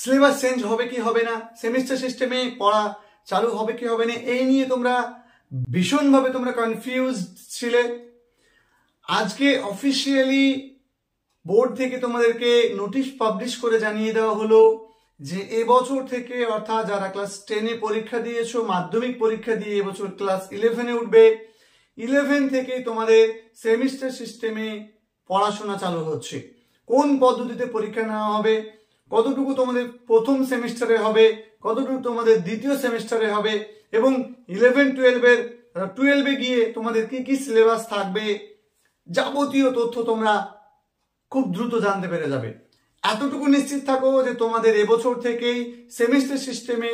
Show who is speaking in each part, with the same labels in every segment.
Speaker 1: syllabus change হবে কি হবে না সেমিস্টার সিস্টেমে পড়া চালু হবে কি হবে না এই নিয়ে তোমরা ভীষণভাবে তোমরা কনফিউজ ছিলে আজকে অফিসিয়ালি বোর্ড থেকে তোমাদেরকে নোটিশ পাবলিশ করে জানিয়ে দেওয়া হলো যে এবছর থেকে অর্থাৎ যারা ক্লাস টেনে পরীক্ষা দিয়েছো মাধ্যমিক পরীক্ষা দিয়ে এবছর ক্লাস ইলেভেনে উঠবে ইলেভেন থেকে তোমাদের সেমিস্টার সিস্টেমে পড়াশোনা চালু হচ্ছে কোন পদ্ধতিতে পরীক্ষা নেওয়া হবে কতটুকু তোমাদের প্রথম সেমিস্টারে হবে কতটুকু তোমাদের দ্বিতীয় সেমিস্টারে হবে এবং ইলেভেন টুয়েলভের টুয়েলভে গিয়ে তোমাদের কি কি সিলেবাস থাকবে যাবতীয় তথ্য তোমরা খুব দ্রুত জানতে পেরে যাবে এতটুকু নিশ্চিত থাকো যে তোমাদের এবছর থেকেই সেমিস্টার সিস্টেমে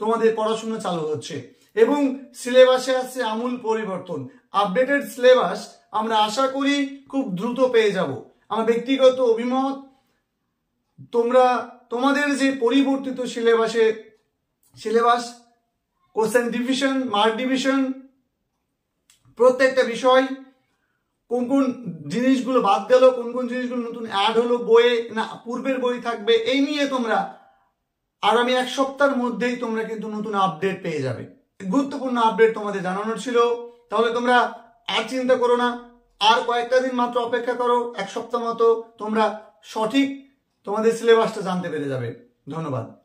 Speaker 1: তোমাদের পড়াশোনা চালু হচ্ছে এবং সিলেবাসে আসছে আমূল পরিবর্তন আপডেটেড সিলেবাস আমরা আশা করি খুব দ্রুত পেয়ে যাব আমার ব্যক্তিগত অভিমত তোমরা তোমাদের যে পরিবর্তিত সিলেবাসে syllabus question division mark division প্রত্যেকটা বিষয় কোন কোন জিনিসগুলো বাদ গেল কোন কোন জিনিসগুলো নতুন অ্যাড হলো বইয়ে না পূর্বের বই থাকবে এই নিয়ে তোমরা আগামী এক সপ্তাহের মধ্যেই তোমরা কিন্তু নতুন আপডেট পেয়ে যাবে গুরুত্বপূর্ণ আপডেট তোমাদের জানানোর ছিল তাহলে তোমরা আর চিন্তা করো না আর কয়েকটা দিন মাত্র অপেক্ষা করো এক সপ্তাহ মতো তোমরা সঠিক তোমাদের সিলেবাসটা জানতে পেরে যাবে ধন্যবাদ